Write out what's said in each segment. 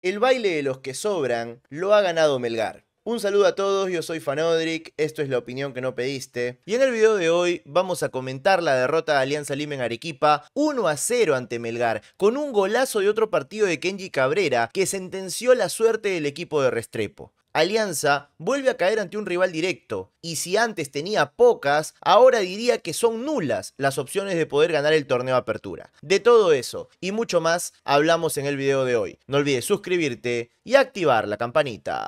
El baile de los que sobran lo ha ganado Melgar. Un saludo a todos, yo soy Fanodric, esto es la opinión que no pediste. Y en el video de hoy vamos a comentar la derrota de Alianza Lima en Arequipa 1 a 0 ante Melgar, con un golazo de otro partido de Kenji Cabrera que sentenció la suerte del equipo de Restrepo. Alianza vuelve a caer ante un rival directo, y si antes tenía pocas, ahora diría que son nulas las opciones de poder ganar el torneo Apertura. De todo eso y mucho más hablamos en el video de hoy. No olvides suscribirte y activar la campanita.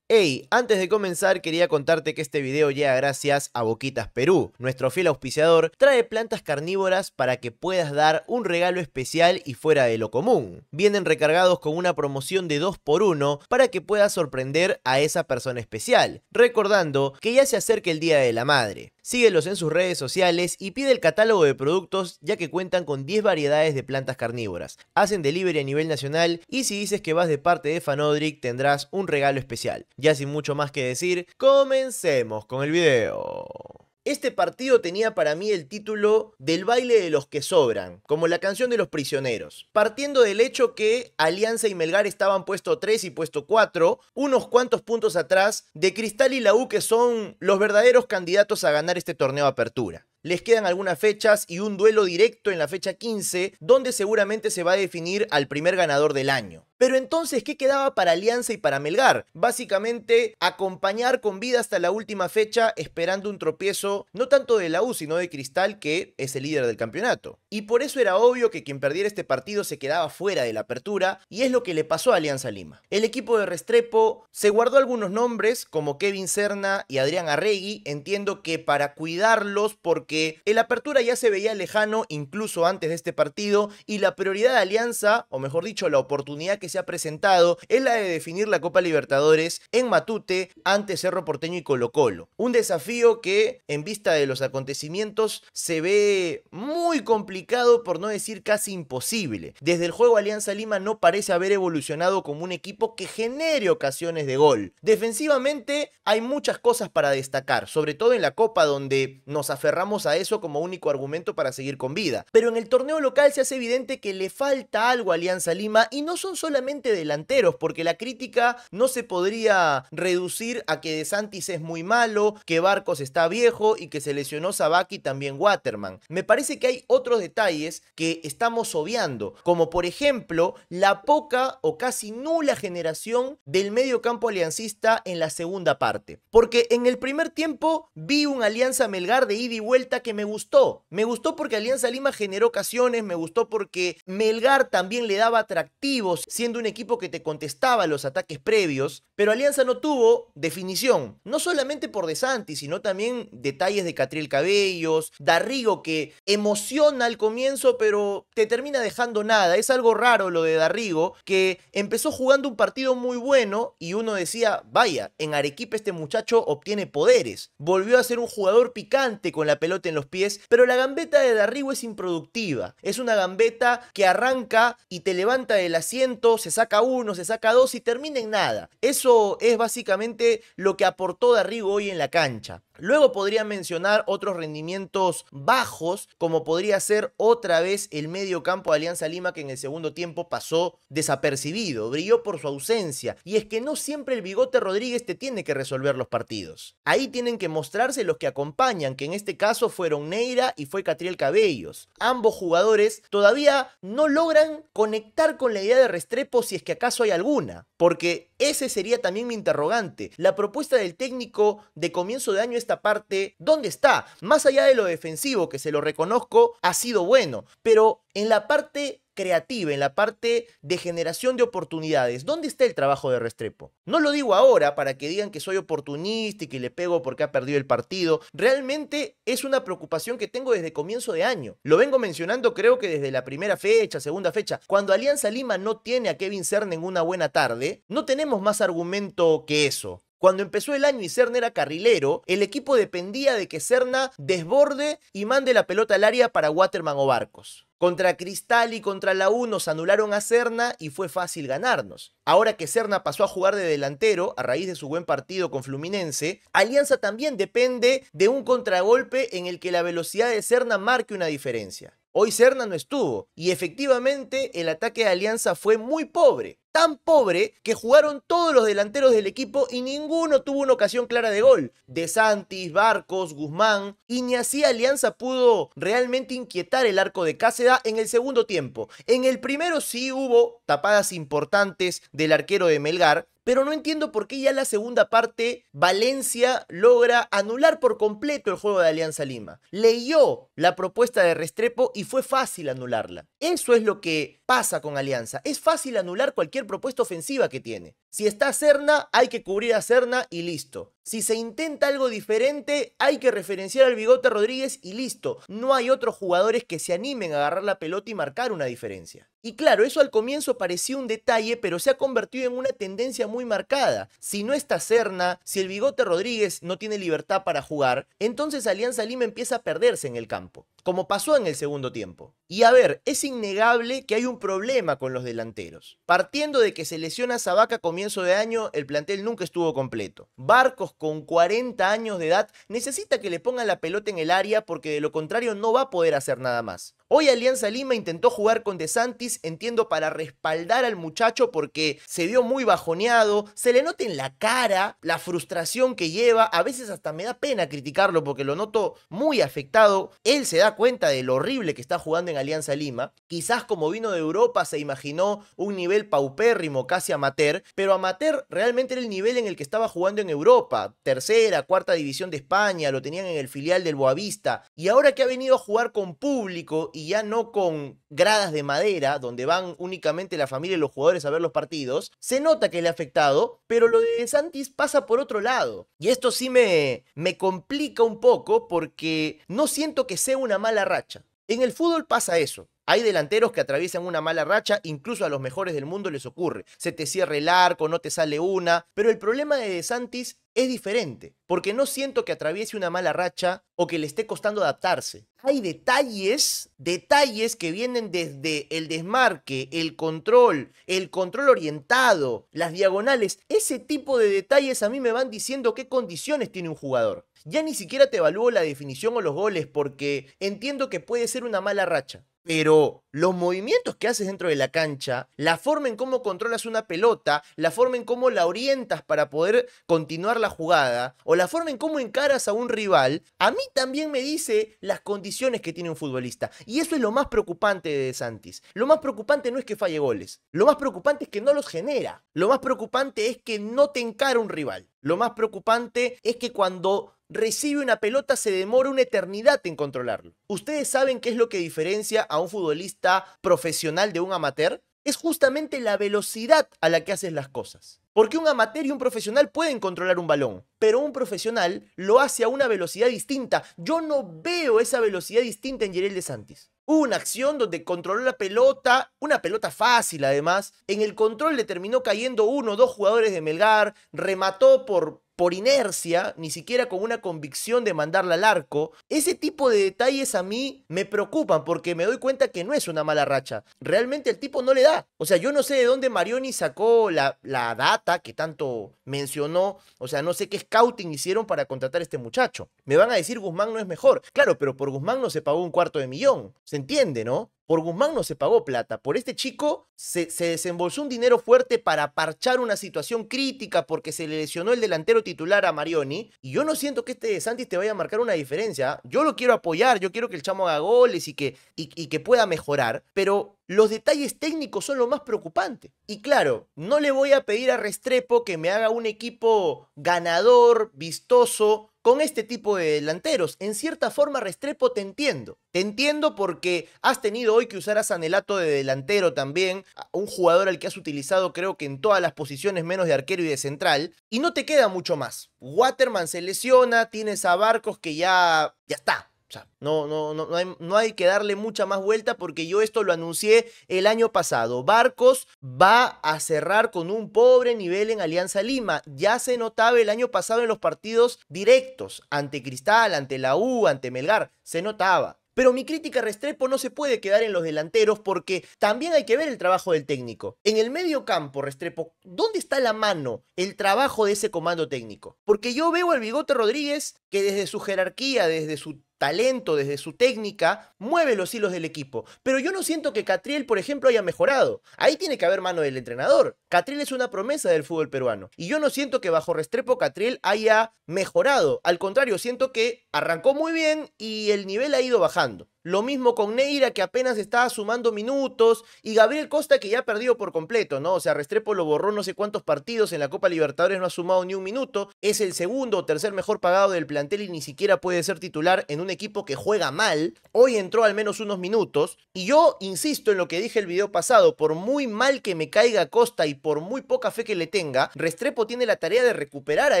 Hey, antes de comenzar quería contarte que este video llega gracias a Boquitas Perú. Nuestro fiel auspiciador trae plantas carnívoras para que puedas dar un regalo especial y fuera de lo común. Vienen recargados con una promoción de 2x1 para que puedas sorprender a esa persona especial, recordando que ya se acerca el Día de la Madre. Síguelos en sus redes sociales y pide el catálogo de productos ya que cuentan con 10 variedades de plantas carnívoras. Hacen delivery a nivel nacional y si dices que vas de parte de Fanodric tendrás un regalo especial. Ya sin mucho más que decir, comencemos con el video. Este partido tenía para mí el título del baile de los que sobran, como la canción de los prisioneros. Partiendo del hecho que Alianza y Melgar estaban puesto 3 y puesto 4, unos cuantos puntos atrás de Cristal y la U que son los verdaderos candidatos a ganar este torneo de apertura. Les quedan algunas fechas y un duelo directo en la fecha 15, donde seguramente se va a definir al primer ganador del año. Pero entonces, ¿qué quedaba para Alianza y para Melgar? Básicamente, acompañar con vida hasta la última fecha esperando un tropiezo, no tanto de la U, sino de Cristal, que es el líder del campeonato. Y por eso era obvio que quien perdiera este partido se quedaba fuera de la apertura, y es lo que le pasó a Alianza Lima. El equipo de Restrepo se guardó algunos nombres, como Kevin Serna y Adrián Arregui, entiendo que para cuidarlos, porque el apertura ya se veía lejano incluso antes de este partido, y la prioridad de Alianza, o mejor dicho, la oportunidad que se ha presentado es la de definir la Copa Libertadores en Matute ante Cerro Porteño y Colo Colo. Un desafío que en vista de los acontecimientos se ve muy complicado por no decir casi imposible. Desde el juego Alianza Lima no parece haber evolucionado como un equipo que genere ocasiones de gol. Defensivamente hay muchas cosas para destacar, sobre todo en la Copa donde nos aferramos a eso como único argumento para seguir con vida. Pero en el torneo local se hace evidente que le falta algo a Alianza Lima y no son solo delanteros, porque la crítica no se podría reducir a que De Santis es muy malo, que Barcos está viejo y que se lesionó Sabaki también Waterman. Me parece que hay otros detalles que estamos obviando, como por ejemplo la poca o casi nula generación del medio campo aliancista en la segunda parte. Porque en el primer tiempo vi un Alianza Melgar de ida y vuelta que me gustó. Me gustó porque Alianza Lima generó ocasiones, me gustó porque Melgar también le daba atractivos, de un equipo que te contestaba los ataques previos, pero Alianza no tuvo definición, no solamente por De Santi, sino también detalles de Catriel Cabellos, Darrigo que emociona al comienzo, pero te termina dejando nada. Es algo raro lo de Darrigo, que empezó jugando un partido muy bueno y uno decía, vaya, en Arequipa este muchacho obtiene poderes. Volvió a ser un jugador picante con la pelota en los pies, pero la gambeta de Darrigo es improductiva. Es una gambeta que arranca y te levanta del asiento se saca uno, se saca dos y termina en nada. Eso es básicamente lo que aportó Darío hoy en la cancha. Luego podría mencionar otros rendimientos bajos, como podría ser otra vez el medio campo de Alianza Lima que en el segundo tiempo pasó desapercibido, brilló por su ausencia. Y es que no siempre el bigote Rodríguez te tiene que resolver los partidos. Ahí tienen que mostrarse los que acompañan, que en este caso fueron Neira y fue Catriel Cabellos. Ambos jugadores todavía no logran conectar con la idea de Restrepo si es que acaso hay alguna, porque ese sería también mi interrogante. La propuesta del técnico de comienzo de año esta parte, ¿dónde está? Más allá de lo defensivo, que se lo reconozco, ha sido bueno, pero en la parte creativa, en la parte de generación de oportunidades. ¿Dónde está el trabajo de Restrepo? No lo digo ahora para que digan que soy oportunista y que le pego porque ha perdido el partido. Realmente es una preocupación que tengo desde comienzo de año. Lo vengo mencionando creo que desde la primera fecha, segunda fecha. Cuando Alianza Lima no tiene a Kevin Cerne en una buena tarde, no tenemos más argumento que eso. Cuando empezó el año y Cerna era carrilero, el equipo dependía de que Cerna desborde y mande la pelota al área para Waterman o Barcos. Contra Cristal y contra la 1 nos anularon a Cerna y fue fácil ganarnos. Ahora que Cerna pasó a jugar de delantero a raíz de su buen partido con Fluminense, Alianza también depende de un contragolpe en el que la velocidad de Cerna marque una diferencia. Hoy Cerna no estuvo y efectivamente el ataque de Alianza fue muy pobre tan pobre que jugaron todos los delanteros del equipo y ninguno tuvo una ocasión clara de gol. De Santis, Barcos, Guzmán, y ni así Alianza pudo realmente inquietar el arco de Cáceda en el segundo tiempo. En el primero sí hubo tapadas importantes del arquero de Melgar, pero no entiendo por qué ya en la segunda parte Valencia logra anular por completo el juego de Alianza Lima. Leyó la propuesta de Restrepo y fue fácil anularla. Eso es lo que pasa con Alianza. Es fácil anular cualquier propuesta ofensiva que tiene. Si está Cerna, hay que cubrir a Cerna y listo. Si se intenta algo diferente, hay que referenciar al Bigote Rodríguez y listo. No hay otros jugadores que se animen a agarrar la pelota y marcar una diferencia. Y claro, eso al comienzo parecía un detalle, pero se ha convertido en una tendencia muy marcada. Si no está Serna, si el Bigote Rodríguez no tiene libertad para jugar, entonces Alianza Lima empieza a perderse en el campo, como pasó en el segundo tiempo. Y a ver, es innegable que hay un problema con los delanteros. Partiendo de que se lesiona Sabaca a comienzo de año, el plantel nunca estuvo completo. Barcos con 40 años de edad necesita que le pongan la pelota en el área porque de lo contrario no va a poder hacer nada más. Hoy Alianza Lima intentó jugar con De Santis entiendo, para respaldar al muchacho porque se vio muy bajoneado, se le nota en la cara la frustración que lleva, a veces hasta me da pena criticarlo porque lo noto muy afectado, él se da cuenta de lo horrible que está jugando en Alianza Lima, quizás como vino de Europa se imaginó un nivel paupérrimo, casi amateur, pero amateur realmente era el nivel en el que estaba jugando en Europa, tercera, cuarta división de España, lo tenían en el filial del Boavista, y ahora que ha venido a jugar con público, y ya no con gradas de madera donde van únicamente la familia y los jugadores a ver los partidos, se nota que le ha afectado, pero lo de, de Santis pasa por otro lado. Y esto sí me, me complica un poco porque no siento que sea una mala racha. En el fútbol pasa eso. Hay delanteros que atraviesan una mala racha, incluso a los mejores del mundo les ocurre. Se te cierra el arco, no te sale una, pero el problema de De Santis es diferente, porque no siento que atraviese una mala racha o que le esté costando adaptarse. Hay detalles, detalles que vienen desde el desmarque, el control, el control orientado, las diagonales. Ese tipo de detalles a mí me van diciendo qué condiciones tiene un jugador. Ya ni siquiera te evalúo la definición o los goles porque entiendo que puede ser una mala racha. Pero los movimientos que haces dentro de la cancha, la forma en cómo controlas una pelota, la forma en cómo la orientas para poder continuar la jugada, o la forma en cómo encaras a un rival, a mí también me dice las condiciones que tiene un futbolista. Y eso es lo más preocupante de, de Santis. Lo más preocupante no es que falle goles, lo más preocupante es que no los genera, lo más preocupante es que no te encara un rival. Lo más preocupante es que cuando recibe una pelota se demora una eternidad en controlarlo. ¿Ustedes saben qué es lo que diferencia a un futbolista profesional de un amateur? Es justamente la velocidad a la que haces las cosas. Porque un amateur y un profesional pueden controlar un balón, pero un profesional lo hace a una velocidad distinta. Yo no veo esa velocidad distinta en Yerel de Santis una acción donde controló la pelota, una pelota fácil además. En el control le terminó cayendo uno o dos jugadores de Melgar, remató por, por inercia, ni siquiera con una convicción de mandarla al arco. Ese tipo de detalles a mí me preocupan porque me doy cuenta que no es una mala racha. Realmente el tipo no le da. O sea, yo no sé de dónde Marioni sacó la, la data que tanto mencionó. O sea, no sé qué scouting hicieron para contratar a este muchacho. Me van a decir Guzmán no es mejor. Claro, pero por Guzmán no se pagó un cuarto de millón entiende, ¿no? Por Guzmán no se pagó plata. Por este chico se, desembolsó un dinero fuerte para parchar una situación crítica porque se le lesionó el delantero titular a Marioni. Y yo no siento que este de Santis te vaya a marcar una diferencia. Yo lo quiero apoyar, yo quiero que el chamo haga goles y que, y que pueda mejorar. Pero los detalles técnicos son lo más preocupante. Y claro, no le voy a pedir a Restrepo que me haga un equipo ganador, vistoso, con este tipo de delanteros. En cierta forma, Restrepo, te entiendo. Te entiendo porque has tenido hoy que usar a Sanelato de delantero también, un jugador al que has utilizado creo que en todas las posiciones menos de arquero y de central, y no te queda mucho más. Waterman se lesiona, tienes a Barcos que ya, ya está, o sea, no, no, no, no, hay, que darle mucha más vuelta porque yo esto lo anuncié el año pasado. Barcos va a cerrar con un pobre nivel en Alianza Lima. Ya se notaba el año pasado en los partidos directos, ante Cristal, ante la U, ante Melgar. Se notaba. Pero mi crítica a Restrepo no se puede quedar en los delanteros porque también hay que ver el trabajo del técnico. En el medio campo, Restrepo, ¿dónde está la mano, el trabajo de ese comando técnico? Porque yo veo al Bigote Rodríguez que desde su jerarquía, desde su talento, desde su técnica, mueve los hilos del equipo. Pero yo no siento que Catriel, por ejemplo, haya mejorado. Ahí tiene que haber mano del entrenador. Catriel es una promesa del fútbol peruano. Y yo no siento que bajo Restrepo Catriel haya mejorado. Al contrario, siento que arrancó muy bien y el nivel ha ido bajando. Lo mismo con Neira, que apenas estaba sumando minutos. Y Gabriel Costa, que ya ha perdido por completo, ¿no? O sea, Restrepo lo borró no sé cuántos partidos en la Copa Libertadores, no ha sumado ni un minuto. Es el segundo o tercer mejor pagado del plantel y ni siquiera puede ser titular en un equipo que juega mal. Hoy entró al menos unos minutos. Y yo insisto en lo que dije el video pasado. Por muy mal que me caiga Costa y por muy poca fe que le tenga, Restrepo tiene la tarea de recuperar a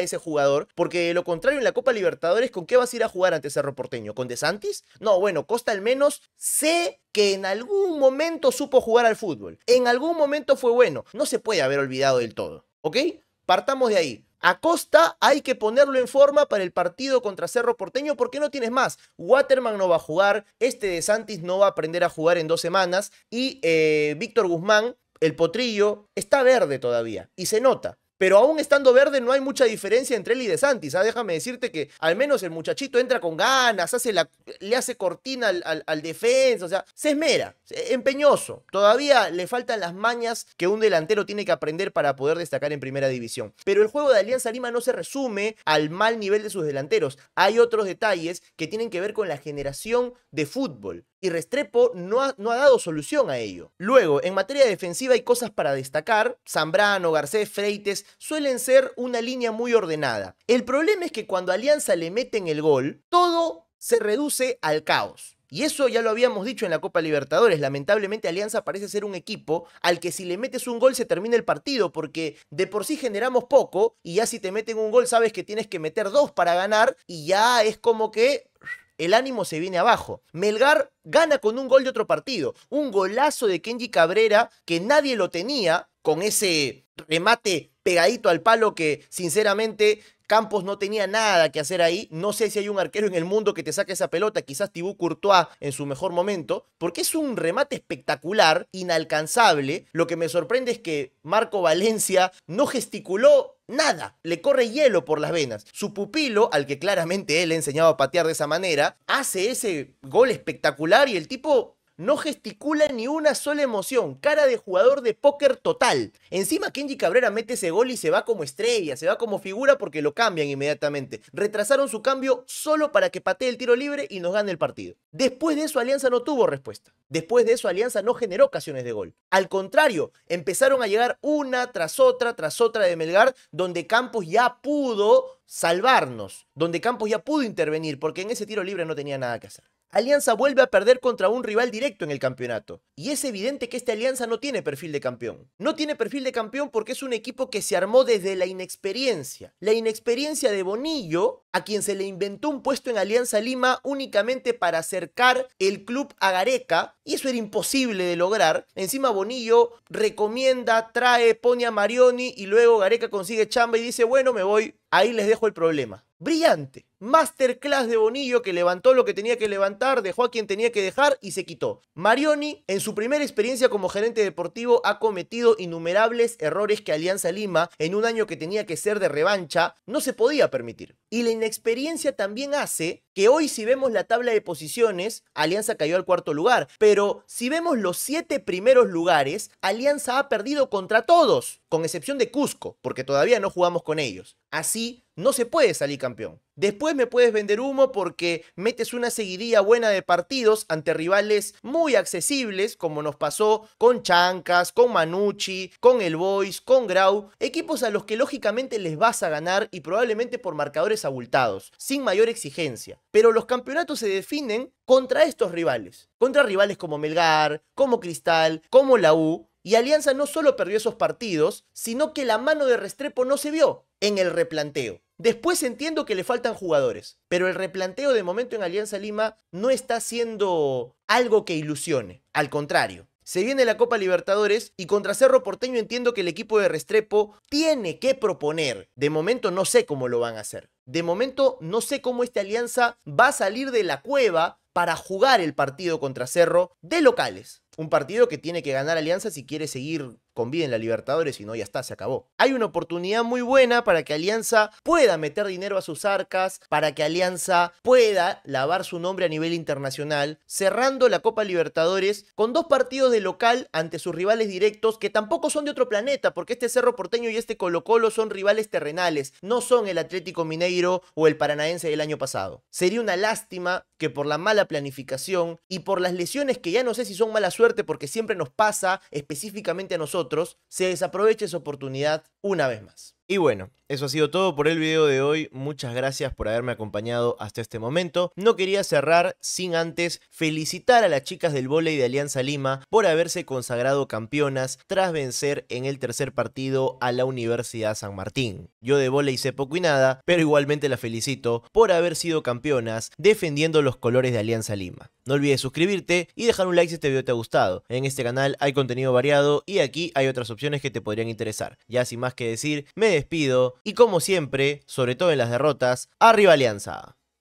ese jugador. Porque de lo contrario, en la Copa Libertadores, ¿con qué vas a ir a jugar ante Cerro Porteño? ¿Con Santis? No, bueno, Costa al menos sé que en algún momento supo jugar al fútbol. En algún momento fue bueno. No se puede haber olvidado del todo. ¿Ok? Partamos de ahí. Acosta hay que ponerlo en forma para el partido contra Cerro Porteño porque no tienes más. Waterman no va a jugar, este de Santis no va a aprender a jugar en dos semanas y eh, Víctor Guzmán, el potrillo, está verde todavía y se nota. Pero aún estando verde no hay mucha diferencia entre él y De Santis. ¿ah? Déjame decirte que al menos el muchachito entra con ganas, hace la, le hace cortina al, al defensa, o sea, se esmera, empeñoso. Todavía le faltan las mañas que un delantero tiene que aprender para poder destacar en primera división. Pero el juego de Alianza Lima no se resume al mal nivel de sus delanteros. Hay otros detalles que tienen que ver con la generación de fútbol y Restrepo no ha, dado solución a ello. Luego, en materia defensiva hay cosas para destacar. Zambrano, Garcés, Freites suelen ser una línea muy ordenada. El problema es que cuando Alianza le meten el gol, todo se reduce al caos. Y eso ya lo habíamos dicho en la Copa Libertadores. Lamentablemente Alianza parece ser un equipo al que si le metes un gol se termina el partido porque de por sí generamos poco y ya si te meten un gol sabes que tienes que meter dos para ganar y ya es como que el ánimo se viene abajo. Melgar gana con un gol de otro partido, un golazo de Kenji Cabrera que nadie lo tenía con ese remate pegadito al palo que sinceramente Campos no tenía nada que hacer ahí. No sé si hay un arquero en el mundo que te saque esa pelota, quizás Thibaut Courtois en su mejor momento, porque es un remate espectacular, inalcanzable. Lo que me sorprende es que Marco Valencia no gesticuló Nada, le corre hielo por las venas. Su pupilo, al que claramente él le enseñaba a patear de esa manera, hace ese gol espectacular y el tipo no gesticula ni una sola emoción, cara de jugador de póker total. Encima Kenji Cabrera mete ese gol y se va como estrella, se va como figura porque lo cambian inmediatamente. Retrasaron su cambio solo para que patee el tiro libre y nos gane el partido. Después de eso Alianza no tuvo respuesta. Después de eso Alianza no generó ocasiones de gol. Al contrario, empezaron a llegar una tras otra, tras otra de Melgar, donde Campos ya pudo salvarnos, donde Campos ya pudo intervenir, porque en ese tiro libre no tenía nada que hacer. Alianza vuelve a perder contra un rival directo en el campeonato. Y es evidente que esta Alianza no tiene perfil de campeón. No tiene perfil de campeón porque es un equipo que se armó desde la inexperiencia. La inexperiencia de Bonillo a quien se le inventó un puesto en Alianza Lima únicamente para acercar el club a Gareca, y eso era imposible de lograr. Encima Bonillo recomienda, trae, pone a Marioni y luego Gareca consigue chamba y dice, bueno, me voy, ahí les dejo el problema. Brillante. Masterclass de Bonillo que levantó lo que tenía que levantar, dejó a quien tenía que dejar y se quitó. Marioni, en su primera experiencia como gerente deportivo, ha cometido innumerables errores que Alianza Lima, en un año que tenía que ser de revancha, no se podía permitir. Y la experiencia también hace que hoy si vemos la tabla de posiciones, Alianza cayó al cuarto lugar, pero si vemos los siete primeros lugares, Alianza ha perdido contra todos, con excepción de Cusco, porque todavía no jugamos con ellos. Así no se puede salir campeón. Después me puedes vender humo porque metes una seguidilla buena de partidos ante rivales muy accesibles, como nos pasó con Chancas, con Manucci, con El Boys, con Grau, equipos a los que lógicamente les vas a ganar y probablemente por marcadores abultados, sin mayor exigencia pero los campeonatos se definen contra estos rivales, contra rivales como Melgar, como Cristal, como la U, y Alianza no solo perdió esos partidos, sino que la mano de Restrepo no se vio en el replanteo. Después entiendo que le faltan jugadores, pero el replanteo de momento en Alianza Lima no está siendo algo que ilusione, al contrario. Se viene la Copa Libertadores y contra Cerro Porteño entiendo que el equipo de Restrepo tiene que proponer. De momento no sé cómo lo van a hacer. De momento no sé cómo esta alianza va a salir de la cueva para jugar el partido contra Cerro de locales. Un partido que tiene que ganar Alianza si quiere seguir conviden la Libertadores y no, ya está, se acabó. Hay una oportunidad muy buena para que Alianza pueda meter dinero a sus arcas, para que Alianza pueda lavar su nombre a nivel internacional, cerrando la Copa Libertadores con dos partidos de local ante sus rivales directos que tampoco son de otro planeta, porque este Cerro Porteño y este Colo Colo son rivales terrenales, no son el Atlético Mineiro o el Paranaense del año pasado. Sería una lástima que por la mala planificación y por las lesiones que ya no sé si son mala suerte porque siempre nos pasa específicamente a nosotros, se desaproveche esa oportunidad una vez más. Y bueno, eso ha sido todo por el video de hoy. Muchas gracias por haberme acompañado hasta este momento. No quería cerrar sin antes felicitar a las chicas del volei de Alianza Lima por haberse consagrado campeonas tras vencer en el tercer partido a la Universidad San Martín. Yo de volei sé poco y nada, pero igualmente las felicito por haber sido campeonas defendiendo los colores de Alianza Lima. No olvides suscribirte y dejar un like si este video te ha gustado. En este canal hay contenido variado y aquí hay otras opciones que te podrían interesar. Ya sin más que decir, me despido y como siempre, sobre todo en las derrotas, arriba Alianza.